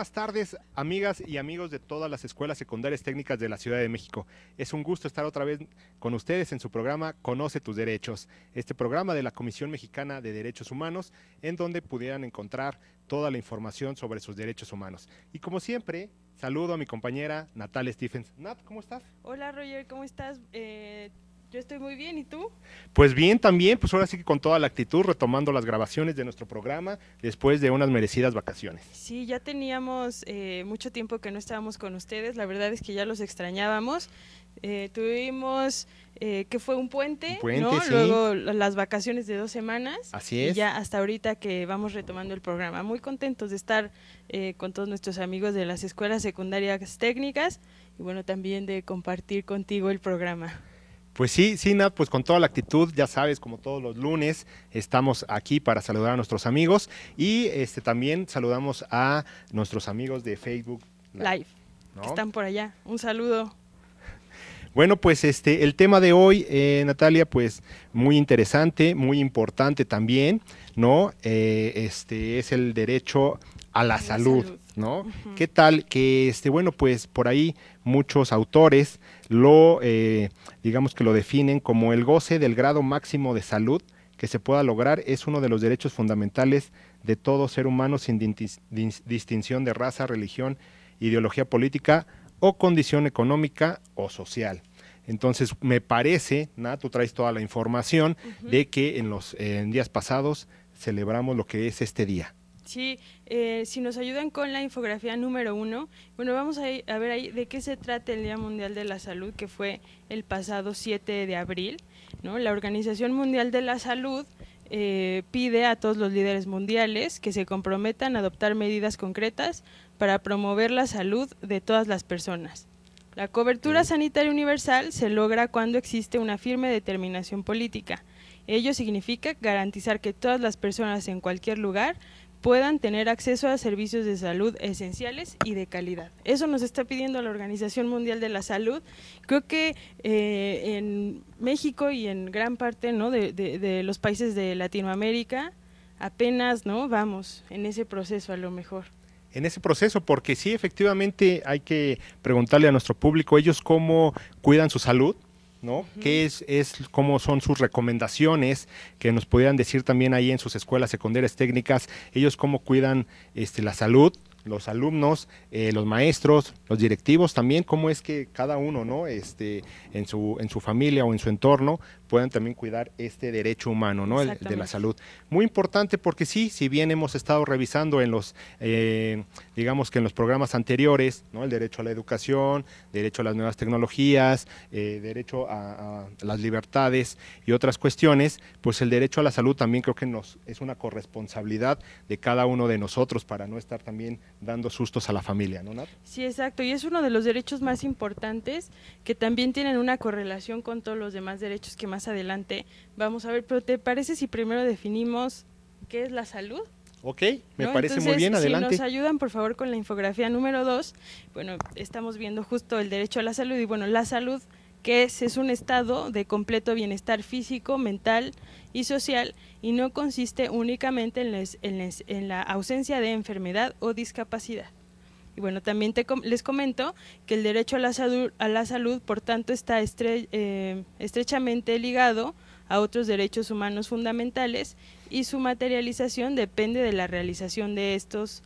buenas tardes, amigas y amigos de todas las escuelas secundarias técnicas de la Ciudad de México. Es un gusto estar otra vez con ustedes en su programa Conoce tus derechos, este programa de la Comisión Mexicana de Derechos Humanos, en donde pudieran encontrar toda la información sobre sus derechos humanos. Y como siempre, saludo a mi compañera Natal Stephens. Nat, ¿cómo estás? Hola Roger, ¿cómo estás? Eh, yo estoy muy bien, ¿y tú? Pues bien también, pues ahora sí que con toda la actitud, retomando las grabaciones de nuestro programa después de unas merecidas vacaciones. Sí, ya teníamos eh, mucho tiempo que no estábamos con ustedes, la verdad es que ya los extrañábamos. Eh, tuvimos eh, que fue un puente, luego las vacaciones de dos semanas. Así es. Y ya hasta ahorita que vamos retomando el programa. Muy contentos de estar con todos nuestros amigos de las escuelas secundarias técnicas y bueno, también de compartir contigo el programa. Pues sí, sí, Nat, pues con toda la actitud, ya sabes, como todos los lunes, estamos aquí para saludar a nuestros amigos y este, también saludamos a nuestros amigos de Facebook Live, que están por allá. Un saludo. Bueno, pues este, el tema de hoy, eh, Natalia, pues muy interesante, muy importante también, ¿no? Eh, este es el derecho a la, salud, ¿no? ¿Qué tal que, este, bueno, pues por ahí muchos autores lo, eh, digamos que lo definen como el goce del grado máximo de salud que se pueda lograr es uno de los derechos fundamentales de todo ser humano sin distinción de raza, religión, ideología política o condición económica o social. Entonces, me parece, Nat, tú traes toda la información de que en los en días pasados celebramos lo que es este día. Sí, eh, si nos ayudan con la infografía número uno, bueno, vamos a, ver ahí de qué se trata el Día Mundial de la Salud, que fue el pasado 7 de abril. La Organización Mundial de la Salud eh, pide a todos los líderes mundiales que se comprometan a adoptar medidas concretas para promover la salud de todas las personas. La cobertura sanitaria universal se logra cuando existe una firme determinación política. Ello significa garantizar que todas las personas en cualquier lugar puedan tener acceso a servicios de salud esenciales y de calidad. Eso nos está pidiendo la Organización Mundial de la Salud. Creo que eh, en México y en gran parte ¿no? de, de, los países de Latinoamérica apenas no vamos en ese proceso a lo mejor. En ese proceso, porque sí, efectivamente hay que preguntarle a nuestro público ellos cómo cuidan su salud, ¿no? ¿Qué es, es, cómo son sus recomendaciones? Que nos pudieran decir también ahí en sus escuelas secundarias técnicas, ellos cómo cuidan este, la salud, los alumnos, eh, los maestros, los directivos también, cómo es que cada uno, ¿no? Este, en su, en su familia o en su entorno puedan también cuidar este derecho humano, ¿no? El, de la salud. Muy importante porque sí, si bien hemos estado revisando en los, eh, digamos que en los programas anteriores, ¿no? El derecho a la educación, derecho a las nuevas tecnologías, eh, derecho a, a, las libertades y otras cuestiones, pues el derecho a la salud también creo que nos es una corresponsabilidad de cada uno de nosotros para no estar también dando sustos a la familia, ¿no, Nat? Sí, exacto, y es uno de los derechos más importantes que también tienen una correlación con todos los demás derechos que más adelante vamos a ver, pero ¿te parece si primero definimos qué es la salud? Ok, me parece muy bien, adelante. Si nos ayudan, por favor, con la infografía número dos. bueno, estamos viendo justo el derecho a la salud y bueno, la salud, ¿qué es? Es un estado de completo bienestar físico, mental, y social y no consiste únicamente en, la ausencia de enfermedad o discapacidad. Y bueno, también les comento que el derecho a la salud, por tanto, está eh, estrechamente ligado a otros derechos humanos fundamentales y su materialización depende de la realización de estos,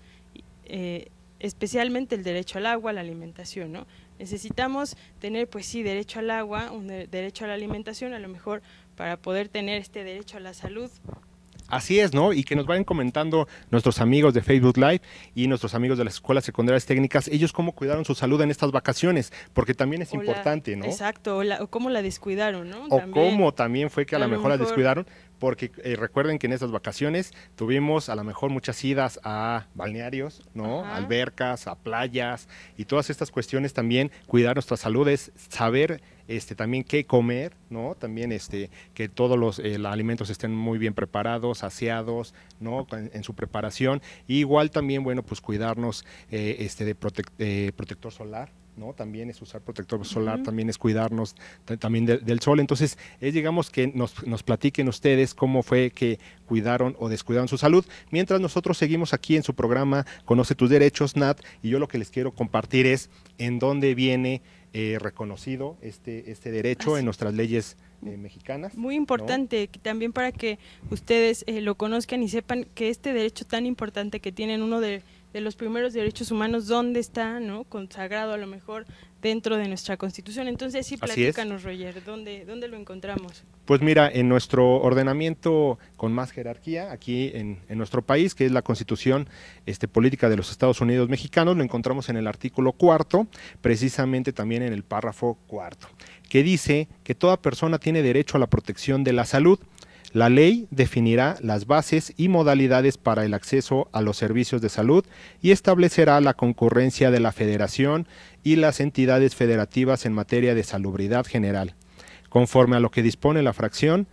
eh, especialmente el derecho al agua, a la alimentación, ¿no? Necesitamos tener, pues sí, derecho al agua, un derecho a la alimentación, a lo mejor para poder tener este derecho a la salud. Así es, ¿no? Y que nos vayan comentando nuestros amigos de Facebook Live y nuestros amigos de las escuelas secundarias técnicas, ellos cómo cuidaron su salud en estas vacaciones, porque también es importante, ¿no? Exacto, o, cómo la descuidaron, ¿no? O cómo también fue que a, lo mejor, la descuidaron, porque eh, recuerden que en estas vacaciones tuvimos a lo mejor muchas idas a balnearios, ¿no? Albercas, a playas y todas estas cuestiones también, cuidar nuestra salud es saber este, también qué comer, ¿no? También este, que todos los, eh, alimentos estén muy bien preparados, aseados, ¿no? En, su preparación. igual también, bueno, pues cuidarnos eh, este, de protector solar, ¿no? También es usar protector solar, también es cuidarnos también del sol. Entonces, digamos que nos, nos, platiquen ustedes cómo fue que cuidaron o descuidaron su salud. Mientras nosotros seguimos aquí en su programa Conoce tus derechos, Nat, y yo lo que les quiero compartir es en dónde viene eh, reconocido este, este derecho en nuestras leyes eh, mexicanas. Muy importante, que también para que ustedes eh, lo conozcan y sepan que este derecho tan importante que tienen uno de, de los primeros derechos humanos, dónde está, ¿no? Consagrado a lo mejor dentro de nuestra Constitución. Entonces, sí, platícanos, Roger, ¿dónde, ¿dónde lo encontramos? Pues mira, en nuestro ordenamiento con más jerarquía, aquí en, en, nuestro país, que es la Constitución este, Política de los Estados Unidos Mexicanos, lo encontramos en el artículo cuarto, precisamente también en el párrafo cuarto, que dice que toda persona tiene derecho a la protección de la salud, la ley definirá las bases y modalidades para el acceso a los servicios de salud y establecerá la concurrencia de la federación y las entidades federativas en materia de salubridad general, conforme a lo que dispone la fracción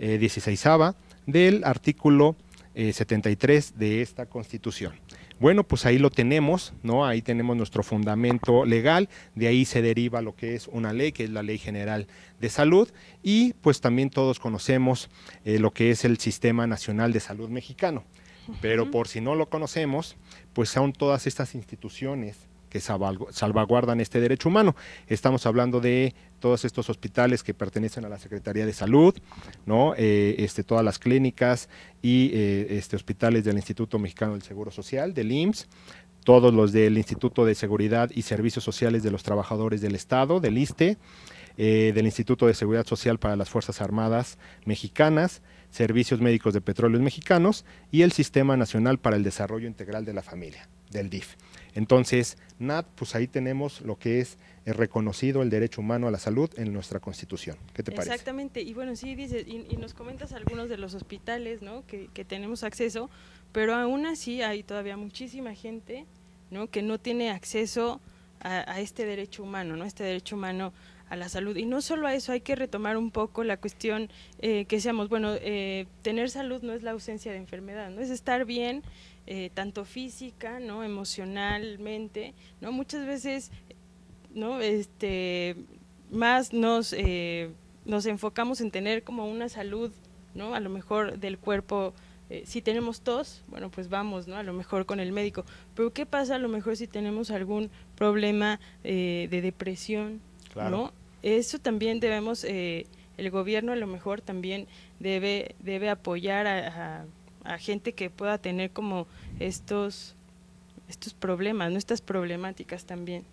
16A eh, del artículo 73 eh, de esta Constitución. Bueno, pues ahí lo tenemos, ¿no? Ahí tenemos nuestro fundamento legal, de ahí se deriva lo que es una ley, que es la Ley General de Salud, y pues también todos conocemos eh, lo que es el Sistema Nacional de Salud Mexicano. Pero por si no lo conocemos, pues son todas estas instituciones que salvaguardan este derecho humano. Estamos hablando de todos estos hospitales que pertenecen a la Secretaría de Salud, ¿no? Eh, este, todas las clínicas y eh, este, hospitales del Instituto Mexicano del Seguro Social, del IMSS, todos los del Instituto de Seguridad y Servicios Sociales de los Trabajadores del Estado, del ISTE, eh, del Instituto de Seguridad Social para las Fuerzas Armadas Mexicanas, Servicios Médicos de Petróleos Mexicanos y el Sistema Nacional para el Desarrollo Integral de la Familia, del DIF. Entonces, Nat, pues ahí tenemos lo que es eh, reconocido el derecho humano a la salud en nuestra Constitución. ¿Qué te parece? Exactamente, y bueno, sí, dices, y, nos comentas algunos de los hospitales ¿no? que, que tenemos acceso, pero aún así hay todavía muchísima gente ¿no? que no tiene acceso a, este derecho humano, ¿no? este derecho humano a la salud. Y no solo a eso, hay que retomar un poco la cuestión eh, que seamos, bueno, eh, tener salud no es la ausencia de enfermedad, no es estar bien eh, tanto física, ¿no? emocionalmente, ¿no? Muchas veces, ¿no? Este, más nos, eh, nos enfocamos en tener como una salud, ¿no? A lo mejor del cuerpo eh, si tenemos tos, bueno, pues vamos, ¿no? A lo mejor con el médico. Pero ¿qué pasa a lo mejor si tenemos algún problema de depresión? ¿no? Eso también debemos, el gobierno a lo mejor también debe, debe apoyar a a gente que pueda tener como estos, estos problemas, nuestras estas problemáticas también.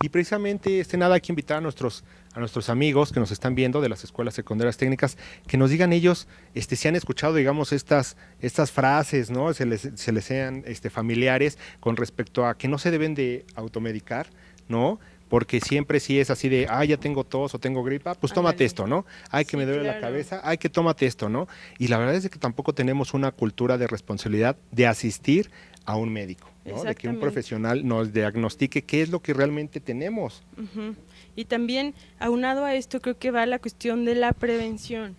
Y precisamente, este nada, hay que invitar a nuestros, a nuestros amigos que nos están viendo de las escuelas secundarias técnicas, que nos digan ellos este, si han escuchado, digamos, estas, estas frases, ¿no? Se les, se les sean este, familiares con respecto a que no se deben de automedicar, ¿no? porque siempre si es así de, ah, ya tengo tos o tengo gripa, pues tómate esto, ¿no? Hay que me duele la cabeza, hay que tómate esto, ¿no? Y la verdad es que tampoco tenemos una cultura de responsabilidad de asistir a un médico, ¿no? de que un profesional nos diagnostique qué es lo que realmente tenemos. Y también, aunado a esto, creo que va la cuestión de la prevención,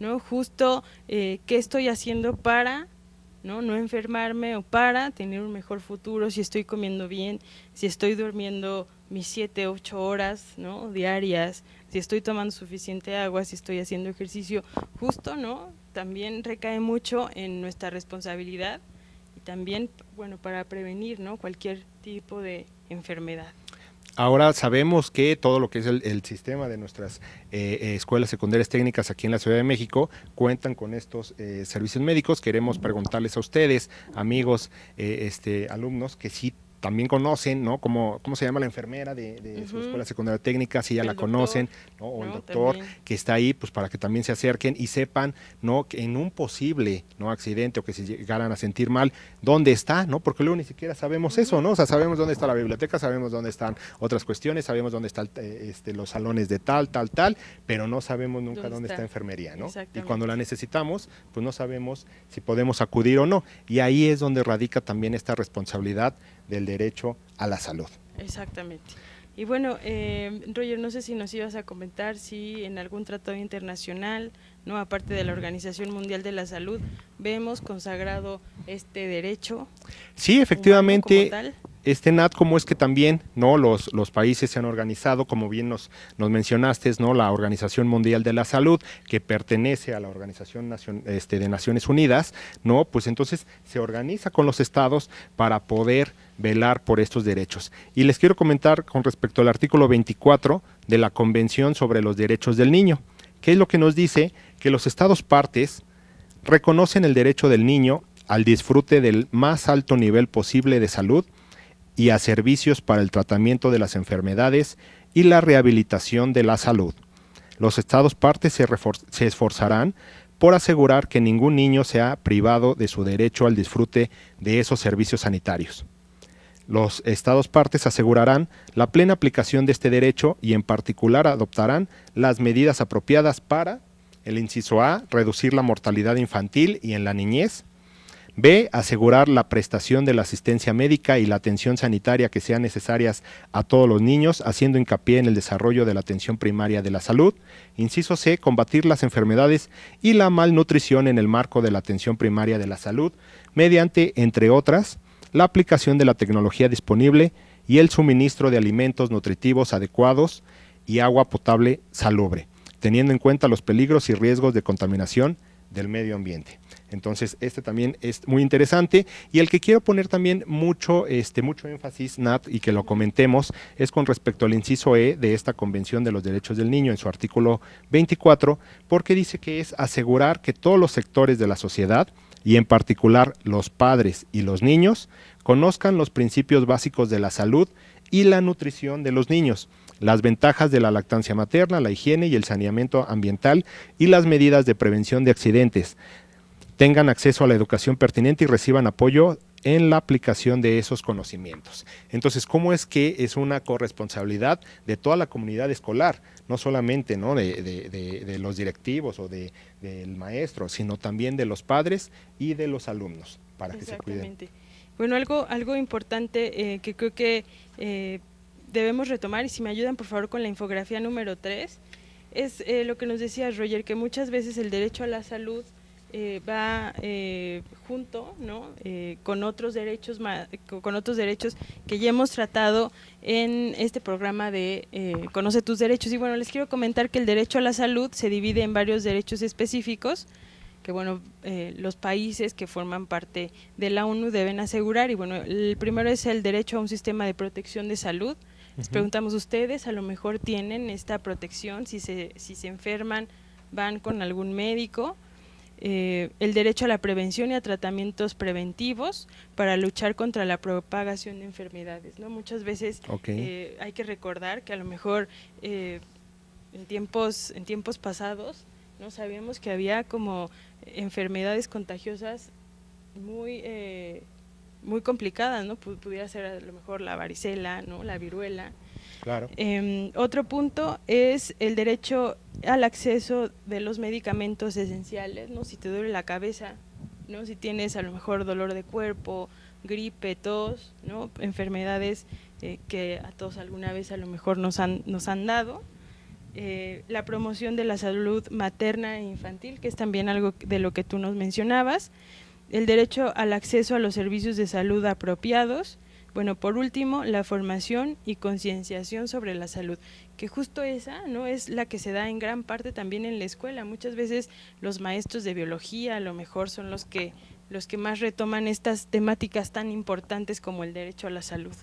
¿no? Justo, eh, ¿qué estoy haciendo para ¿no? No enfermarme o para tener un mejor futuro, si estoy comiendo bien, si estoy durmiendo mis 7, 8 horas ¿no? diarias, si estoy tomando suficiente agua, si estoy haciendo ejercicio, justo, ¿no? También recae mucho en nuestra responsabilidad y también, bueno, para prevenir, ¿no? Cualquier tipo de enfermedad. Ahora sabemos que todo lo que es el, sistema de nuestras eh, eh, escuelas secundarias técnicas aquí en la Ciudad de México cuentan con estos eh, servicios médicos. Queremos preguntarles a ustedes, amigos, este, alumnos, que si también conocen, ¿no? Como, ¿Cómo se llama la enfermera de, su escuela secundaria técnica? Si ya la conocen, ¿no? O el doctor que está ahí, pues para que también se acerquen y sepan, ¿no? Que en un posible, ¿no? Accidente o que se llegaran a sentir mal, ¿dónde está, ¿no? Porque luego ni siquiera sabemos eso, ¿no? O sea, sabemos dónde está la biblioteca, sabemos dónde están otras cuestiones, sabemos dónde están eh, este, los salones de tal, tal, tal, pero no sabemos nunca dónde, está? está? enfermería, ¿no? Y cuando la necesitamos, pues no sabemos si podemos acudir o no. Y ahí es donde radica también esta responsabilidad del derecho a la salud. Exactamente. Y bueno, eh, Roger, no sé si nos ibas a comentar si en algún tratado internacional, no aparte de la Organización Mundial de la Salud, vemos consagrado este derecho. Sí, efectivamente. Este NAT, como es que también, ¿no? Los, los países se han organizado, como bien nos, nos mencionaste, ¿no? La Organización Mundial de la Salud, que pertenece a la Organización este, de Naciones Unidas, ¿no? Pues entonces se organiza con los estados para poder velar por estos derechos. Y les quiero comentar con respecto al artículo 24 de la Convención sobre los Derechos del Niño, que es lo que nos dice que los Estados partes reconocen el derecho del niño al disfrute del más alto nivel posible de salud y a servicios para el tratamiento de las enfermedades y la rehabilitación de la salud. Los Estados partes se, se esforzarán por asegurar que ningún niño sea privado de su derecho al disfrute de esos servicios sanitarios. Los Estados partes asegurarán la plena aplicación de este derecho y en particular adoptarán las medidas apropiadas para el inciso A, reducir la mortalidad infantil y en la niñez. B, asegurar la prestación de la asistencia médica y la atención sanitaria que sean necesarias a todos los niños, haciendo hincapié en el desarrollo de la atención primaria de la salud. Inciso C, combatir las enfermedades y la malnutrición en el marco de la atención primaria de la salud, mediante, entre otras, la aplicación de la tecnología disponible y el suministro de alimentos nutritivos adecuados y agua potable salubre, teniendo en cuenta los peligros y riesgos de contaminación del medio ambiente. Entonces, este también es muy interesante. Y el que quiero poner también mucho, este, mucho énfasis, Nat, y que lo comentemos, es con respecto al inciso E de esta Convención de los Derechos del Niño en su artículo 24, porque dice que es asegurar que todos los sectores de la sociedad, y en particular los padres y los niños, conozcan los principios básicos de la salud y la nutrición de los niños, las ventajas de la lactancia materna, la higiene y el saneamiento ambiental y las medidas de prevención de accidentes. Tengan acceso a la educación pertinente y reciban apoyo en la aplicación de esos conocimientos. Entonces, ¿cómo es que es una corresponsabilidad de toda la comunidad escolar? No solamente ¿no? De, los directivos o del maestro, sino también de los padres y de los alumnos, para que se Bueno, algo, algo importante eh, que creo que eh, debemos retomar, y si me ayudan por favor con la infografía número 3, es eh, lo que nos decía Roger, que muchas veces el derecho a la salud eh, va eh, junto ¿no? Eh, con otros derechos con otros derechos que ya hemos tratado en este programa de conoce tus derechos y bueno les quiero comentar que el derecho a la salud se divide en varios derechos específicos que bueno los países que forman parte de la ONU deben asegurar y bueno el primero es el derecho a un sistema de protección de salud les preguntamos ustedes a lo mejor tienen esta protección si se si se enferman van con algún médico eh, el derecho a la prevención y a tratamientos preventivos para luchar contra la propagación de enfermedades. ¿no? Muchas veces eh, hay que recordar que a lo mejor eh, en, tiempos, en tiempos pasados no sabíamos que había como enfermedades contagiosas muy muy complicadas, ¿no? Pudiera ser a lo mejor la varicela, ¿no? La viruela. Claro. Em, otro punto es el derecho al acceso de los medicamentos esenciales, ¿no? Si te duele la cabeza, ¿no? Si tienes a lo mejor dolor de cuerpo, gripe, tos, ¿no? Enfermedades eh, que a todos alguna vez a lo mejor nos han, nos han dado. Eh, la promoción de la salud materna e infantil, que es también algo de lo que tú nos mencionabas. El derecho al acceso a los servicios de salud apropiados bueno, por último, la formación y concienciación sobre la salud, que justo esa no es la que se da en gran parte también en la escuela. Muchas veces los maestros de biología a lo mejor son los que los que más retoman estas temáticas tan importantes como el derecho a la salud.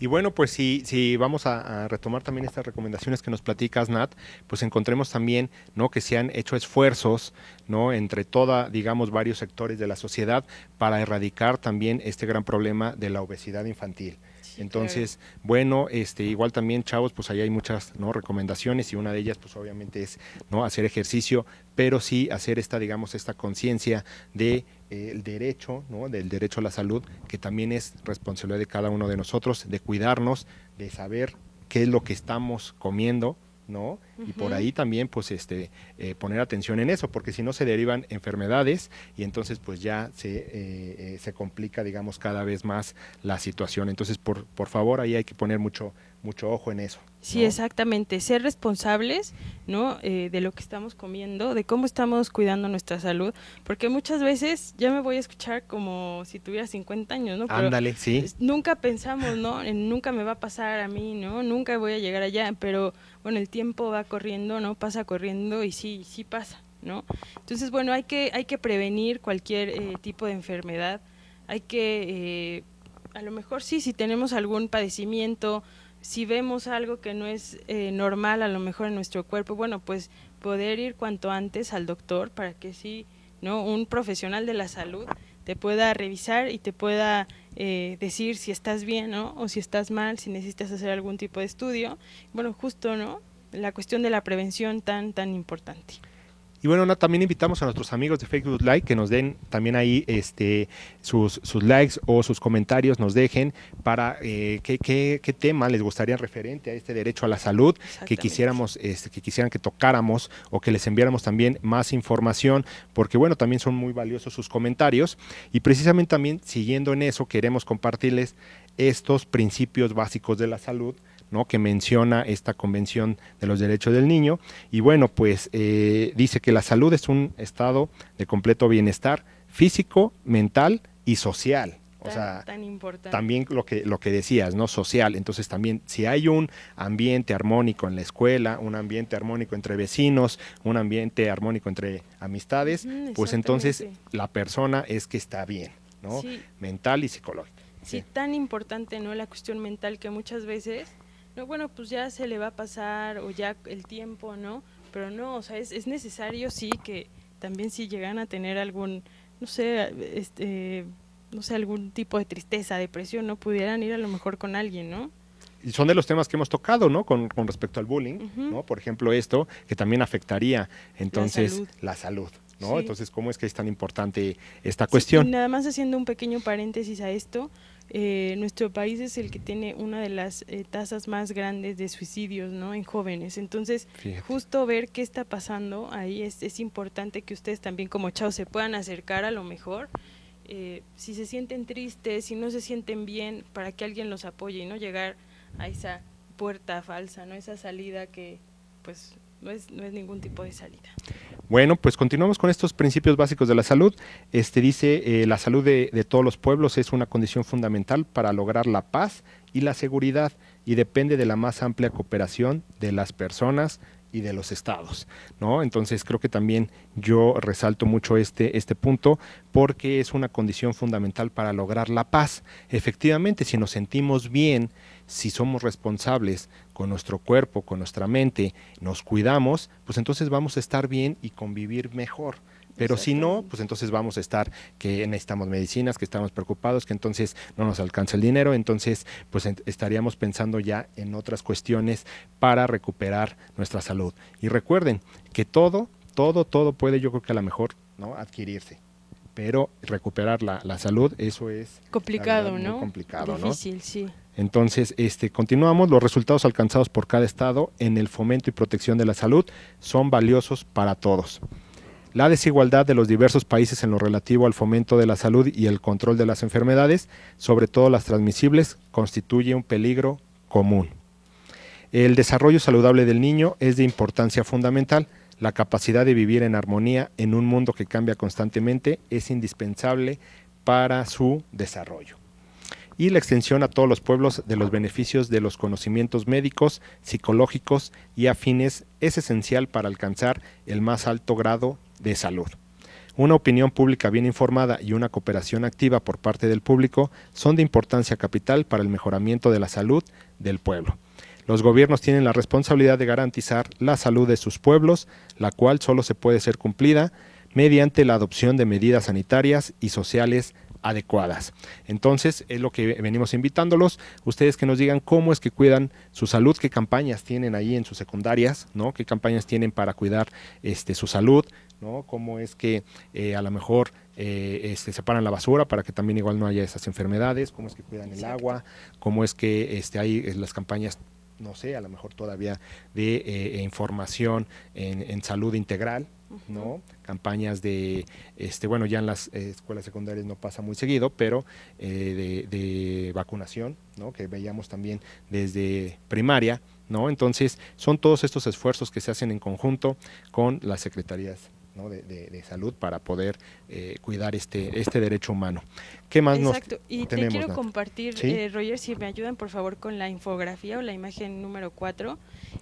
Y bueno, pues si, si vamos a, retomar también estas recomendaciones que nos platicas, Nat, pues encontremos también ¿no? que se han hecho esfuerzos ¿no? entre toda, digamos, varios sectores de la sociedad para erradicar también este gran problema de la obesidad infantil. Entonces, bueno, este, igual también, chavos, pues ahí hay muchas ¿no? recomendaciones y una de ellas, pues obviamente es ¿no? hacer ejercicio, pero sí hacer esta, digamos, esta conciencia de el derecho, ¿no? del derecho a la salud, que también es responsabilidad de cada uno de nosotros, de cuidarnos, de saber qué es lo que estamos comiendo, ¿no? Y por ahí también, pues, este, eh, poner atención en eso, porque si no se derivan enfermedades y entonces, pues, ya se, eh, eh, se complica, digamos, cada vez más la situación. Entonces, por, por favor, ahí hay que poner mucho, mucho ojo en eso. Sí, exactamente. Ser responsables, ¿no? de lo que estamos comiendo, de cómo estamos cuidando nuestra salud, porque muchas veces ya me voy a escuchar como si tuviera 50 años, ¿no? Ándale, sí. Nunca pensamos, ¿no? nunca me va a pasar a mí, ¿no? Nunca voy a llegar allá, pero bueno, el tiempo va corriendo, no pasa corriendo y sí, sí pasa, ¿no? Entonces, bueno, hay que, hay que prevenir cualquier eh, tipo de enfermedad, hay que, eh, a lo mejor sí, si tenemos algún padecimiento, si vemos algo que no es eh, normal a lo mejor en nuestro cuerpo, bueno, pues poder ir cuanto antes al doctor para que sí, ¿no? Un profesional de la salud te pueda revisar y te pueda decir si estás bien, ¿no? O si estás mal, si necesitas hacer algún tipo de estudio. Bueno, justo, ¿no? la cuestión de la prevención tan, tan importante. Y bueno, también invitamos a nuestros amigos de Facebook Like que nos den también ahí este, sus, likes o sus comentarios, nos dejen para eh, qué, tema les gustaría referente a este derecho a la salud, que quisiéramos, este, que quisieran que tocáramos o que les enviáramos también más información, porque bueno, también son muy valiosos sus comentarios. Y precisamente también siguiendo en eso, queremos compartirles estos principios básicos de la salud que menciona esta Convención de los Derechos del Niño. Y bueno, pues eh, dice que la salud es un estado de completo bienestar físico, mental y social. O sea, también lo que, lo que decías, ¿no? Social. Entonces también si hay un ambiente armónico en la escuela, un ambiente armónico entre vecinos, un ambiente armónico entre amistades, pues entonces la persona es que está bien, ¿no? Mental y psicológico. Sí, sí, tan importante, ¿no? La cuestión mental que muchas veces bueno, pues ya se le va a pasar o ya el tiempo, ¿no? Pero no, o sea, es, necesario sí que también si llegan a tener algún, no sé, este, no sé, algún tipo de tristeza, depresión, ¿no? Pudieran ir a lo mejor con alguien, ¿no? Y son de los temas que hemos tocado, ¿no? Con, respecto al bullying, ¿no? Por ejemplo, esto, que también afectaría entonces La salud. ¿no? Entonces, ¿cómo es que es tan importante esta cuestión? nada más haciendo un pequeño paréntesis a esto, eh, nuestro país es el que tiene una de las eh, tasas más grandes de suicidios ¿no? en jóvenes. Entonces, justo ver qué está pasando ahí es, importante que ustedes también como Chao se puedan acercar a lo mejor. Eh, si se sienten tristes, si no se sienten bien, para que alguien los apoye y no llegar a esa puerta falsa, no esa salida que pues no es, ningún tipo de salida. Bueno, pues continuamos con estos principios básicos de la salud. Este dice, eh, la salud de, todos los pueblos es una condición fundamental para lograr la paz y la seguridad y depende de la más amplia cooperación de las personas y de los estados, ¿no? Entonces creo que también yo resalto mucho este, este punto porque es una condición fundamental para lograr la paz. Efectivamente, si nos sentimos bien, si somos responsables con nuestro cuerpo, con nuestra mente, nos cuidamos, pues entonces vamos a estar bien y convivir mejor. Pero si no, pues entonces vamos a estar que necesitamos medicinas, que estamos preocupados, que entonces no nos alcanza el dinero, entonces pues estaríamos pensando ya en otras cuestiones para recuperar nuestra salud. Y recuerden que todo, todo, todo puede yo creo que a lo mejor ¿no? adquirirse pero recuperar la, salud, eso es complicado, ¿no? complicado, Difícil, sí. Entonces, este, continuamos. Los resultados alcanzados por cada estado en el fomento y protección de la salud son valiosos para todos la desigualdad de los diversos países en lo relativo al fomento de la salud y el control de las enfermedades, sobre todo las transmisibles, constituye un peligro común. El desarrollo saludable del niño es de importancia fundamental. La capacidad de vivir en armonía en un mundo que cambia constantemente es indispensable para su desarrollo. Y la extensión a todos los pueblos de los beneficios de los conocimientos médicos, psicológicos y afines es esencial para alcanzar el más alto grado de salud. Una opinión pública bien informada y una cooperación activa por parte del público son de importancia capital para el mejoramiento de la salud del pueblo. Los gobiernos tienen la responsabilidad de garantizar la salud de sus pueblos, la cual solo se puede ser cumplida mediante la adopción de medidas sanitarias y sociales adecuadas. Entonces, es lo que venimos invitándolos, ustedes que nos digan cómo es que cuidan su salud, qué campañas tienen ahí en sus secundarias, ¿no? Qué campañas tienen para cuidar este, su salud, ¿no? Cómo es que eh, a lo mejor eh, este, separan la basura para que también igual no haya esas enfermedades, cómo es que cuidan el agua, cómo es que este, hay eh, las campañas no sé, a lo mejor todavía de eh, eh, información en, salud integral, ¿no? Campañas de, este, bueno, ya en las escuelas secundarias no pasa muy seguido, pero eh, de, de, vacunación, ¿no? Que veíamos también desde primaria, ¿no? Entonces, son todos estos esfuerzos que se hacen en conjunto con las secretarías de, salud para poder eh, cuidar este, este derecho humano. ¿Qué más nos y te quiero compartir, eh, Roger, si me ayudan por favor con la infografía o la imagen número 4.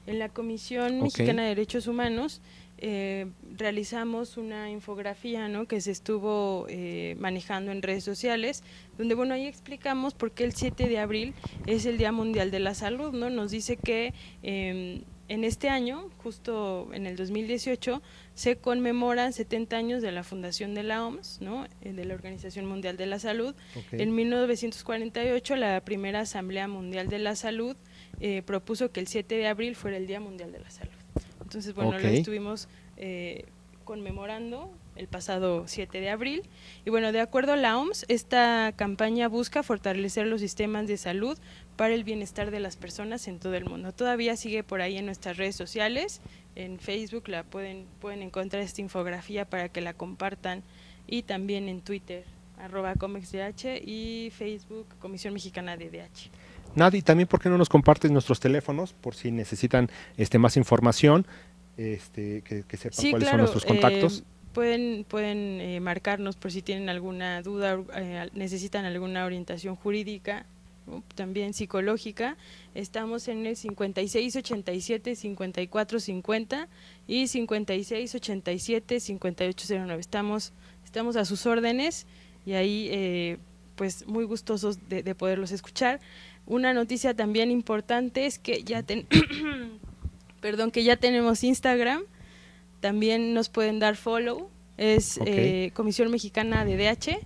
En la Comisión Mexicana de Derechos Humanos eh, realizamos una infografía ¿no? que se estuvo manejando en redes sociales, donde bueno, ahí explicamos por qué el 7 de abril es el Día Mundial de la Salud, ¿no? Nos dice que em, en este año, justo en el 2018, se conmemoran 70 años de la fundación de la OMS, eh, de la Organización Mundial de la Salud. En 1948, la primera Asamblea Mundial de la Salud eh, propuso que el 7 de abril fuera el Día Mundial de la Salud. Entonces, bueno, lo estuvimos eh, conmemorando el pasado 7 de abril. Y bueno, de acuerdo a la OMS, esta campaña busca fortalecer los sistemas de salud para el bienestar de las personas en todo el mundo. Todavía sigue por ahí en nuestras redes sociales, en Facebook la pueden, pueden encontrar esta infografía para que la compartan y también en Twitter, arroba ComexDH y Facebook Comisión Mexicana de DH. Nadie, también por qué no nos compartes nuestros teléfonos por si necesitan este, más información, este, que, sepan cuáles son nuestros contactos. Eh, pueden pueden eh, marcarnos por si tienen alguna duda, eh, necesitan alguna orientación jurídica también psicológica. Estamos en el 56 87 y 5687-5809, Estamos, estamos a sus órdenes y ahí eh, pues muy gustosos de, poderlos escuchar. Una noticia también importante es que ya perdón que ya tenemos Instagram. También nos pueden dar follow. Es eh, Comisión Mexicana de DH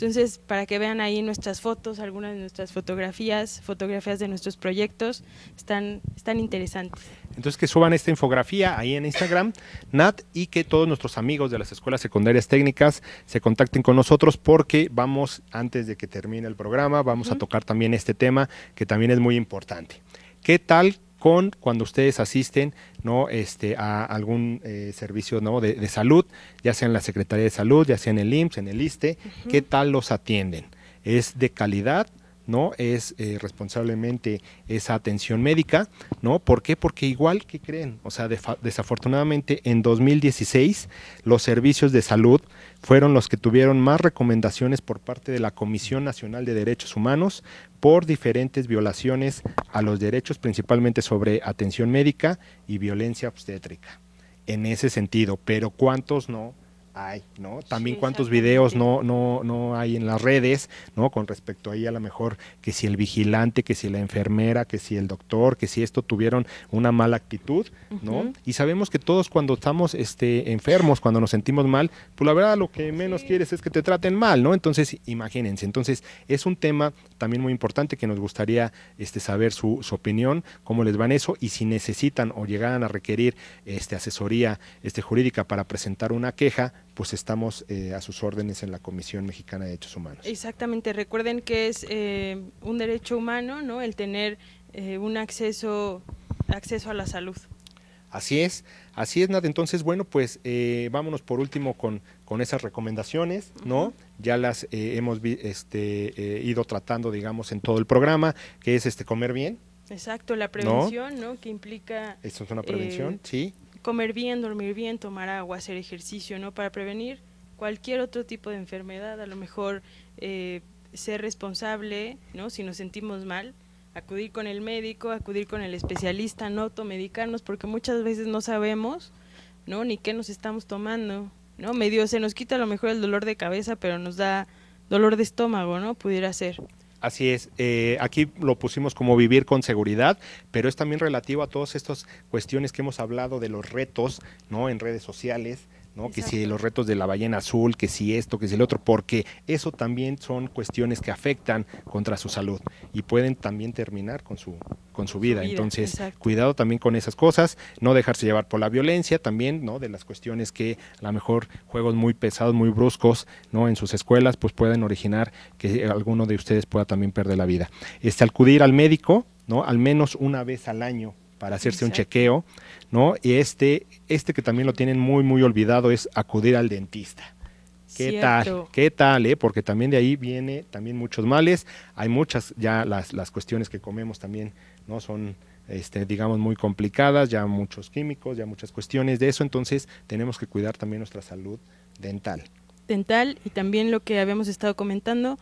entonces, para que vean ahí nuestras fotos, algunas de nuestras fotografías, fotografías de nuestros proyectos, están, están interesantes. Entonces, que suban esta infografía ahí en Instagram, Nat, y que todos nuestros amigos de las escuelas secundarias técnicas se contacten con nosotros porque vamos, antes de que termine el programa, vamos a tocar también este tema que también es muy importante. ¿Qué tal con cuando ustedes asisten ¿no? este, a algún eh, servicio ¿no? de, salud, ya sea en la Secretaría de Salud, ya sea en el IMSS, en el ISTE, qué tal los atienden. Es de calidad ¿no? Es eh, responsablemente esa atención médica, ¿no? ¿Por qué? Porque igual que creen, o sea, desafortunadamente en 2016 los servicios de salud fueron los que tuvieron más recomendaciones por parte de la Comisión Nacional de Derechos Humanos por diferentes violaciones a los derechos, principalmente sobre atención médica y violencia obstétrica. En ese sentido, pero ¿cuántos no? hay, ¿no? También cuántos videos no, no, no hay en las redes, ¿no? Con respecto ahí a lo mejor que si el vigilante, que si la enfermera, que si el doctor, que si esto tuvieron una mala actitud, ¿no? Y sabemos que todos cuando estamos este, enfermos, cuando nos sentimos mal, pues la verdad lo que menos quieres es que te traten mal, ¿no? Entonces, imagínense. Entonces, es un tema también muy importante que nos gustaría este, saber su, opinión, cómo les van eso y si necesitan o llegaran a requerir este, asesoría este, jurídica para presentar una queja, pues estamos eh, a sus órdenes en la Comisión Mexicana de Derechos Humanos. Exactamente, recuerden que es eh, un derecho humano, ¿no? El tener eh, un acceso, acceso a la salud. Así es, así es, nada, Entonces, bueno, pues vámonos por último con, con esas recomendaciones, ¿no? Ya las hemos este, ido tratando, digamos, en todo el programa, que es este comer bien. Exacto, la prevención, ¿no? ¿no? Que implica... Esto es una prevención, sí comer bien, dormir bien, tomar agua, hacer ejercicio, ¿no? Para prevenir cualquier otro tipo de enfermedad, a lo mejor eh, ser responsable, ¿no? Si nos sentimos mal, acudir con el médico, acudir con el especialista, no automedicarnos, porque muchas veces no sabemos, ¿no? Ni qué nos estamos tomando, ¿no? Medio se nos quita a lo mejor el dolor de cabeza, pero nos da dolor de estómago, ¿no? Pudiera ser. Así es, eh, aquí lo pusimos como vivir con seguridad, pero es también relativo a todas estas cuestiones que hemos hablado de los retos, ¿no? En redes sociales, que si los retos de la ballena azul, que si esto, que si el otro, porque eso también son cuestiones que afectan contra su salud y pueden también terminar con su con su vida. Entonces, cuidado también con esas cosas, no dejarse llevar por la violencia también, ¿no? De las cuestiones que a lo mejor juegos muy pesados, muy bruscos, ¿no? En sus escuelas, pues pueden originar que alguno de ustedes pueda también perder la vida. Este, acudir al médico, ¿no? Al menos una vez al año para hacerse un chequeo, ¿no? Y este, este que también lo tienen muy, muy olvidado es acudir al dentista. ¿Qué tal? ¿Qué tal? Eh? Porque también de ahí viene también muchos males. Hay muchas ya las, las cuestiones que comemos también, ¿no? Son, este, digamos, muy complicadas, ya muchos químicos, ya muchas cuestiones de eso. Entonces tenemos que cuidar también nuestra salud dental. Dental y también lo que habíamos estado comentando,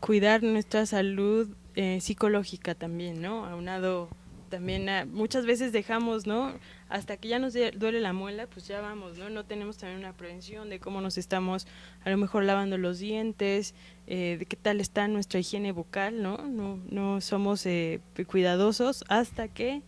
cuidar nuestra salud eh, psicológica también, ¿no? Aunado también ah, muchas veces dejamos, ¿no? Hasta que ya nos duele la muela, pues ya vamos, ¿no? No tenemos también una prevención de cómo nos estamos a lo mejor lavando los dientes, eh, de qué tal está nuestra higiene vocal, ¿no? No, no somos eh, cuidadosos hasta que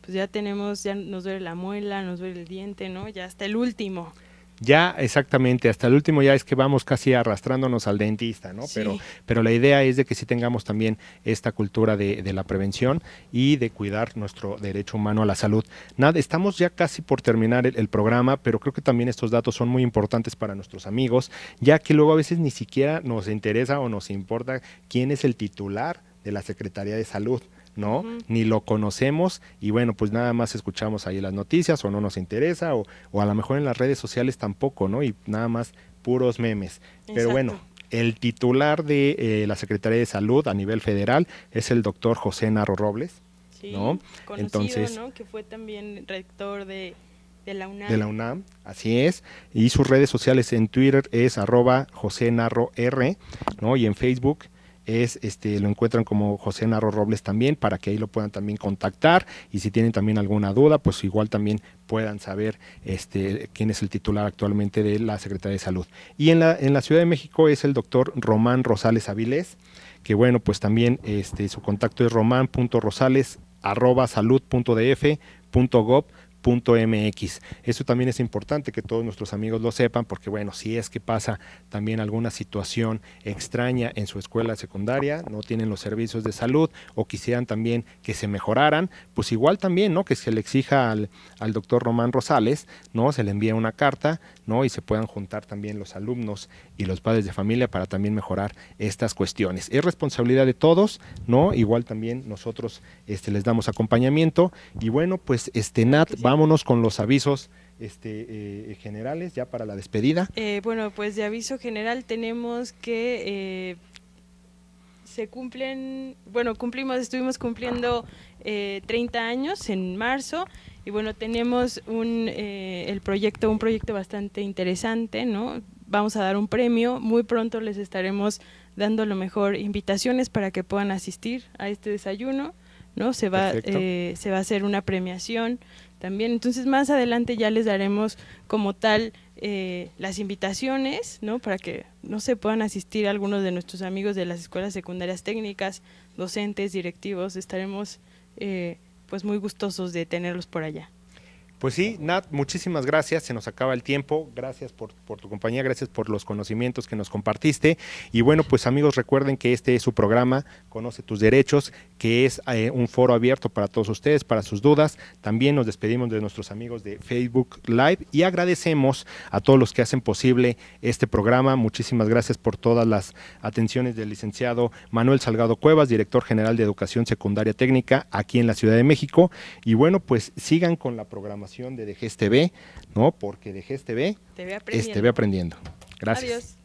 pues ya tenemos, ya nos duele la muela, nos duele el diente, ¿no? Ya hasta el último. Ya exactamente, hasta el último ya es que vamos casi arrastrándonos al dentista, ¿no? Pero, pero la idea es de que sí tengamos también esta cultura de, la prevención y de cuidar nuestro derecho humano a la salud. Nada, estamos ya casi por terminar el, programa, pero creo que también estos datos son muy importantes para nuestros amigos, ya que luego a veces ni siquiera nos interesa o nos importa quién es el titular de la Secretaría de Salud. ¿no? Ni lo conocemos y bueno, pues nada más escuchamos ahí las noticias o no nos interesa o, o a lo mejor en las redes sociales tampoco, ¿no? Y nada más puros memes. Pero bueno, el titular de eh, la Secretaría de Salud a nivel federal es el doctor José Narro Robles, sí, ¿no? Entonces, Que fue también rector de la, UNAM. de la UNAM. así es. Y sus redes sociales en Twitter es arroba José Narro R, ¿no? Y en Facebook es este lo encuentran como José Narro Robles también para que ahí lo puedan también contactar y si tienen también alguna duda pues igual también puedan saber este quién es el titular actualmente de la Secretaría de Salud y en la en la Ciudad de México es el doctor Román Rosales Avilés que bueno pues también este su contacto es román.rosales .mx. Eso también es importante que todos nuestros amigos lo sepan porque bueno, si es que pasa también alguna situación extraña en su escuela secundaria, no tienen los servicios de salud o quisieran también que se mejoraran, pues igual también, ¿no? Que se le exija al, al doctor Román Rosales, ¿no? Se le envíe una carta, ¿no? Y se puedan juntar también los alumnos y los padres de familia para también mejorar estas cuestiones. Es responsabilidad de todos, ¿no? Igual también nosotros este, les damos acompañamiento y bueno, pues este Nat, vamos vámonos con los avisos este, eh, generales ya para la despedida. Eh, bueno, pues de aviso general tenemos que eh, se cumplen, bueno, cumplimos, estuvimos cumpliendo 30 años en marzo y bueno, tenemos un, el proyecto, un proyecto bastante interesante, ¿no? Vamos a dar un premio, muy pronto les estaremos dando lo mejor invitaciones para que puedan asistir a este desayuno, ¿no? Se va, se va a hacer una premiación, también. Entonces más adelante ya les daremos como tal eh, las invitaciones, ¿no? Para que no se puedan asistir algunos de nuestros amigos de las escuelas secundarias técnicas, docentes, directivos, estaremos eh, pues muy gustosos de tenerlos por allá. Pues sí, Nat, muchísimas gracias. Se nos acaba el tiempo. Gracias por, tu compañía, gracias por los conocimientos que nos compartiste. Y bueno, pues amigos, recuerden que este es su programa, Conoce tus Derechos, que es eh, un foro abierto para todos ustedes, para sus dudas. También nos despedimos de nuestros amigos de Facebook Live y agradecemos a todos los que hacen posible este programa. Muchísimas gracias por todas las atenciones del licenciado Manuel Salgado Cuevas, director general de Educación Secundaria Técnica aquí en la Ciudad de México. Y bueno, pues sigan con la programación programación de DGSTV, ¿no? Porque DGSTV te voy aprendiendo. Gracias. Adiós.